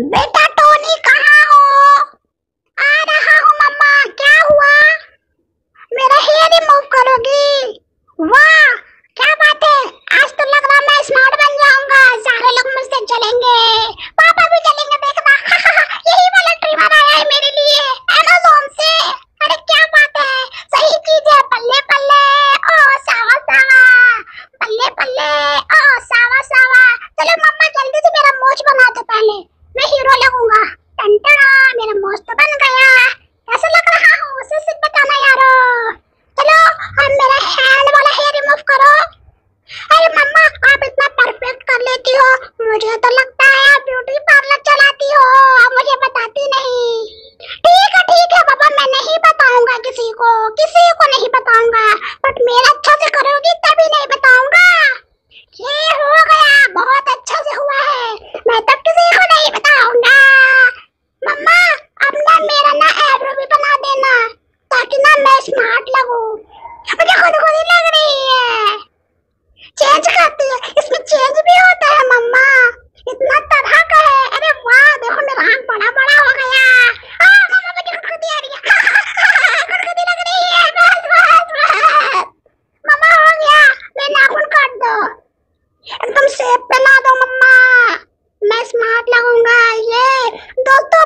बेटा टोनी कहाँ हो आ रहा हूँ मम्मा क्या हुआ मेरा हेयर रिमूव करोगी वाह क्या बात है आज तो लग रहा मैं स्मार्ट बन जाऊंगा सारे लोग मुझसे चलेंगे पापा भी चलेंगे देखना यही वाला ट्रिमर आया है मेरे लिए अमेज़न से अरे क्या बात है सही चीज है पल्ले पल्ले ओ सावा सावा पल्ले पल्ले ओ सावा सावा चलो मम्मा दोस्त बन गया कैसे लग रहा हूँ उसे सिर्फ बताना यारो चलो हम मेरा हैंड वाला हेयर रिमूव करो अरे मम्मा आप इतना परफेक्ट कर लेती हो मुझे तो लगता है आप ब्यूटी पार्लर चलाती हो आप मुझे बताती नहीं ठीक है ठीक है पापा मैं नहीं बताऊंगा किसी को किसी को नहीं बताऊंगा बट मेरा अच्छा से करोगी स्मार्ट लगो मुझे खुद खुद ही लग रही है चेंज करती है इसमें चेंज भी होता है मम्मा इतना तरह का है अरे वाह देखो मेरा हाथ बड़ा बड़ा हो गया आ मम्मा मुझे खुद ही आ रही है दो मम्मा मैं स्मार्ट लगूंगा ये दोस्तों